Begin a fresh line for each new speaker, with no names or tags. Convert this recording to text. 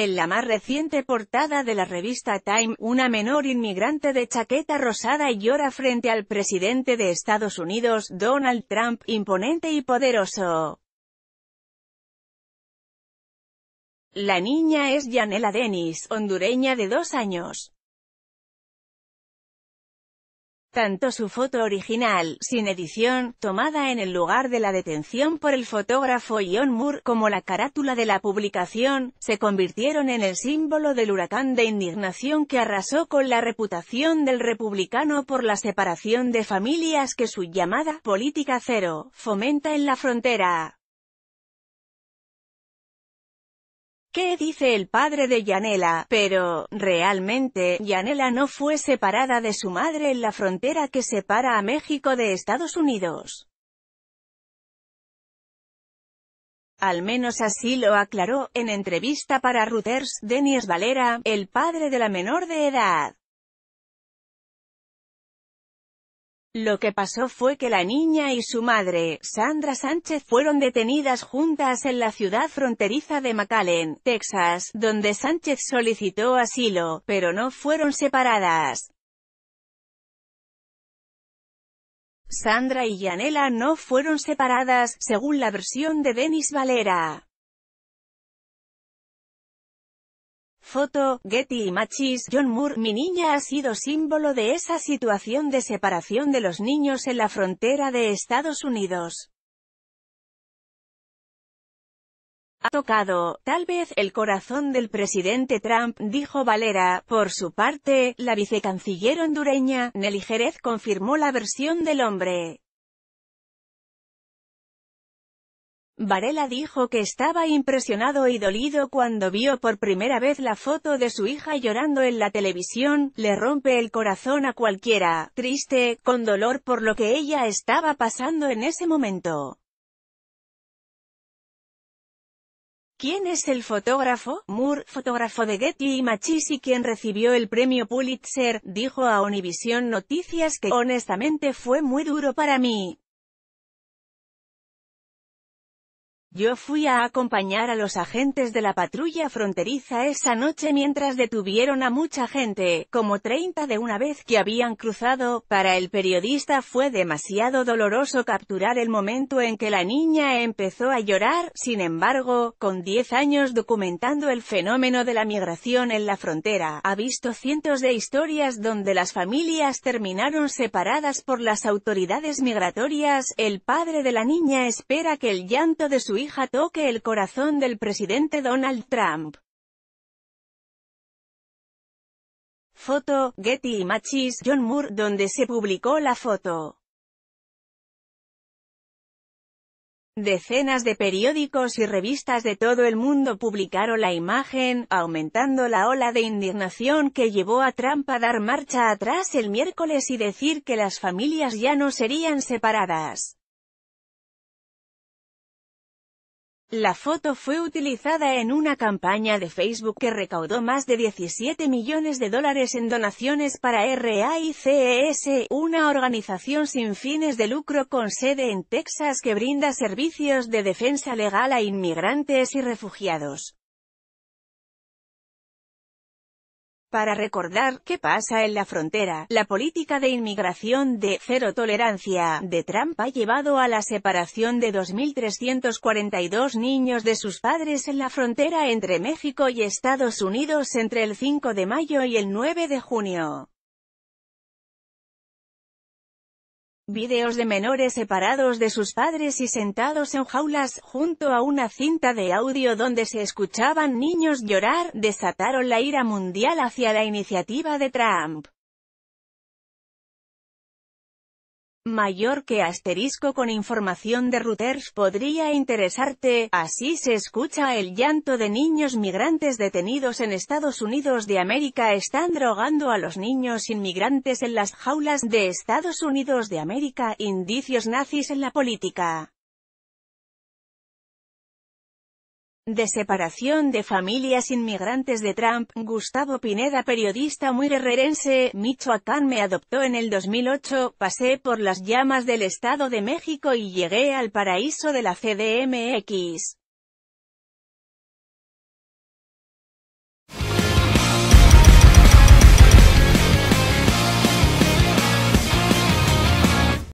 En la más reciente portada de la revista Time, una menor inmigrante de chaqueta rosada llora frente al presidente de Estados Unidos, Donald Trump, imponente y poderoso. La niña es Yanela Dennis, hondureña de dos años. Tanto su foto original, sin edición, tomada en el lugar de la detención por el fotógrafo John Moore, como la carátula de la publicación, se convirtieron en el símbolo del huracán de indignación que arrasó con la reputación del republicano por la separación de familias que su llamada «política cero» fomenta en la frontera. ¿Qué dice el padre de Yanela? Pero, realmente, Yanela no fue separada de su madre en la frontera que separa a México de Estados Unidos. Al menos así lo aclaró, en entrevista para Reuters, Denis Valera, el padre de la menor de edad. Lo que pasó fue que la niña y su madre, Sandra Sánchez, fueron detenidas juntas en la ciudad fronteriza de McAllen, Texas, donde Sánchez solicitó asilo, pero no fueron separadas. Sandra y Yanela no fueron separadas, según la versión de Denis Valera. Foto, Getty Images, John Moore, mi niña ha sido símbolo de esa situación de separación de los niños en la frontera de Estados Unidos. ha tocado, tal vez, el corazón del presidente Trump, dijo Valera. Por su parte, la vicecanciller hondureña, Nelly Jerez confirmó la versión del hombre. Varela dijo que estaba impresionado y dolido cuando vio por primera vez la foto de su hija llorando en la televisión, le rompe el corazón a cualquiera, triste, con dolor por lo que ella estaba pasando en ese momento. ¿Quién es el fotógrafo? Moore, fotógrafo de Getty y Machisi quien recibió el premio Pulitzer, dijo a Univision Noticias que honestamente fue muy duro para mí. Yo fui a acompañar a los agentes de la patrulla fronteriza esa noche mientras detuvieron a mucha gente, como 30 de una vez que habían cruzado, para el periodista fue demasiado doloroso capturar el momento en que la niña empezó a llorar, sin embargo, con 10 años documentando el fenómeno de la migración en la frontera, ha visto cientos de historias donde las familias terminaron separadas por las autoridades migratorias, el padre de la niña espera que el llanto de su hija toque el corazón del presidente Donald Trump. Foto, Getty Images, John Moore, donde se publicó la foto. Decenas de periódicos y revistas de todo el mundo publicaron la imagen, aumentando la ola de indignación que llevó a Trump a dar marcha atrás el miércoles y decir que las familias ya no serían separadas. La foto fue utilizada en una campaña de Facebook que recaudó más de 17 millones de dólares en donaciones para RAICES, una organización sin fines de lucro con sede en Texas que brinda servicios de defensa legal a inmigrantes y refugiados. Para recordar qué pasa en la frontera, la política de inmigración de cero tolerancia de Trump ha llevado a la separación de 2.342 niños de sus padres en la frontera entre México y Estados Unidos entre el 5 de mayo y el 9 de junio. Videos de menores separados de sus padres y sentados en jaulas, junto a una cinta de audio donde se escuchaban niños llorar, desataron la ira mundial hacia la iniciativa de Trump. mayor que asterisco con información de Reuters podría interesarte, así se escucha el llanto de niños migrantes detenidos en Estados Unidos de América están drogando a los niños inmigrantes en las jaulas de Estados Unidos de América, indicios nazis en la política. de separación de familias inmigrantes de Trump, Gustavo Pineda periodista muy guerrerense, Michoacán me adoptó en el 2008, pasé por las llamas del Estado de México y llegué al paraíso de la CDMX.